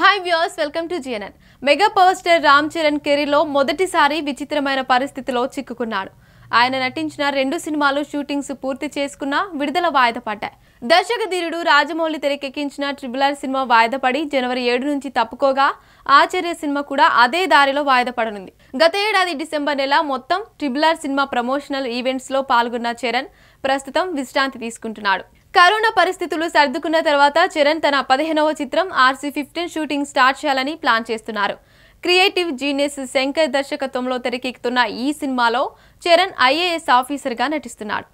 hi viewers welcome to GNN mega power star Ram Charan కెరీర్లో మొదటిసారి విచిత్రమైన పరిస్థితిలో చిక్కుకున్నాడు ఆయన నటించిన రెండు సినిమాలు షూటింగ్స్ పూర్తి చేసుకున్న విడుదల వాయిదా పడ్డాయి దర్శక ధీరుడు రాజమౌళి తెరకెక్కించిన ట్రిబుల్ ఆర్ సినిమా వాయిదా పడి జనవరి ఏడు నుంచి తప్పుకోగా ఆచార్య సినిమా కూడా అదే దారిలో వాయిదా పడనుంది గత ఏడాది డిసెంబర్ నెల మొత్తం ట్రిబుల్ ఆర్ సినిమా ప్రమోషనల్ ఈవెంట్స్లో పాల్గొన్న చరణ్ ప్రస్తుతం విశ్రాంతి తీసుకుంటున్నాడు కరోనా పరిస్థితులు సర్దుకున్న తర్వాత చరణ్ తన పదిహేనవ చిత్రం ఆర్సీ ఫిఫ్టీన్ షూటింగ్ స్టార్ట్ చేయాలని ప్లాన్ చేస్తున్నారు క్రియేటివ్ జీనియస్ శంకర్ దర్శకత్వంలో తెరకెక్కుతున్న ఈ సినిమాలో చరణ్ ఐఏఎస్ ఆఫీసర్గా నటిస్తున్నాడు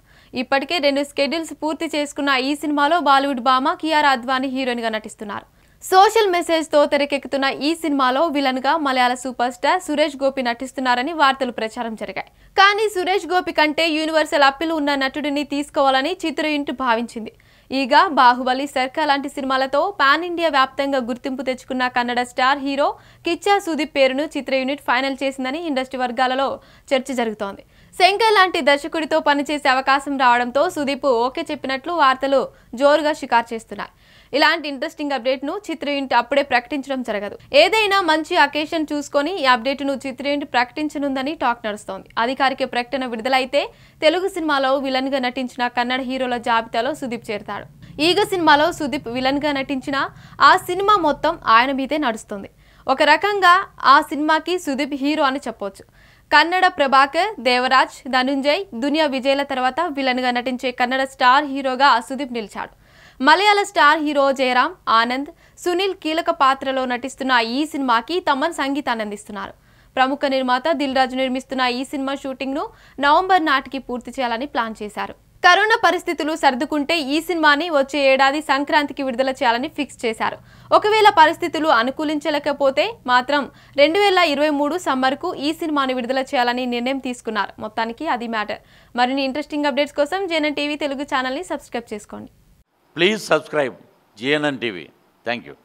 ఇప్పటికే రెండు స్కెడ్యూల్స్ పూర్తి చేసుకున్న ఈ సినిమాలో బాలీవుడ్ బామ కియార్ అద్వానీ హీరోయిన్గా నటిస్తున్నారు సోషల్ మెసేజ్ తో తెరకెక్కుతున్న ఈ సినిమాలో విలన్ గా మలయాళ సూపర్ స్టార్ సురేష్ గోపి నటిస్తున్నారని వార్తలు ప్రచారం జరిగాయి కానీ సురేష్ గోపి కంటే యూనివర్సల్ అప్పీల్ ఉన్న నటుడిని తీసుకోవాలని చిత్ర యూనిట్ భావించింది ఈగ బాహుబలి సర్క లాంటి సినిమాలతో పాన్ ఇండియా వ్యాప్తంగా గుర్తింపు తెచ్చుకున్న కన్నడ స్టార్ హీరో కిచ్చా సుదీప్ పేరును చిత్ర యూనిట్ ఫైనల్ చేసిందని ఇండస్ట్రీ వర్గాలలో చర్చ జరుగుతోంది శంకర్ లాంటి దర్శకుడితో పనిచేసే అవకాశం రావడంతో సుదీప్ ఓకే చెప్పినట్లు వార్తలు జోరుగా షికారు చేస్తున్నాయి ఇలాంటి ఇంట్రెస్టింగ్ అప్డేట్ ను చిత్ర యూనిట్ అప్పుడే ప్రకటించడం జరగదు ఏదైనా మంచి అకేషన్ చూసుకొని ఈ అప్డేట్ ను చిత్ర యూనిట్ ప్రకటించనుందని టాక్ నడుస్తోంది అధికారిక ప్రకటన విడుదలైతే తెలుగు సినిమాలో విలన్ గా నటించిన కన్నడ హీరోల జాబితాలో సుదీప్ చేరుతారు ఈగ సినిమాలో సుదీప్ విలన్గా నటించిన ఆ సినిమా మొత్తం ఆయన మీదే నడుస్తుంది ఒక రకంగా ఆ సినిమాకి సుదీప్ హీరో అని చెప్పొచ్చు కన్నడ ప్రభాకర్ దేవరాజ్ ధనుంజయ్ దునియా విజయ్ల తర్వాత విలన్గా నటించే కన్నడ స్టార్ హీరోగా సుదీప్ నిలిచాడు మలయాళ స్టార్ హీరో జయరాం ఆనంద్ సునీల్ కీలక పాత్రలో నటిస్తున్న ఈ సినిమాకి తమన్ సంగీతాన్ని అందిస్తున్నారు ప్రముఖ నిర్మాత దిల్ రాజు నిర్మిస్తున్న ఈ సినిమా షూటింగ్ను నవంబర్ నాటికి పూర్తి చేయాలని ప్లాన్ చేశారు కరోనా పరిస్థితులు సర్దుకుంటే ఈ సినిమాని వచ్చే ఏడాది సంక్రాంతికి విడుదల చేయాలని ఫిక్స్ చేశారు ఒకవేళ పరిస్థితులు అనుకూలించలేకపోతే మాత్రం రెండు వేల ఇరవై మూడు సమ్మర్కు ఈ సినిమాని విడుదల చేయాలని నిర్ణయం తీసుకున్నారు మొత్తానికి అది మ్యాటర్ మరిన్ని ఇంట్రెస్టింగ్ అప్డేట్స్ కోసం జేఎన్ఎన్ టీవీ తెలుగు ఛానల్ని సబ్స్క్రైబ్ చేసుకోండి please subscribe JNN TV thank you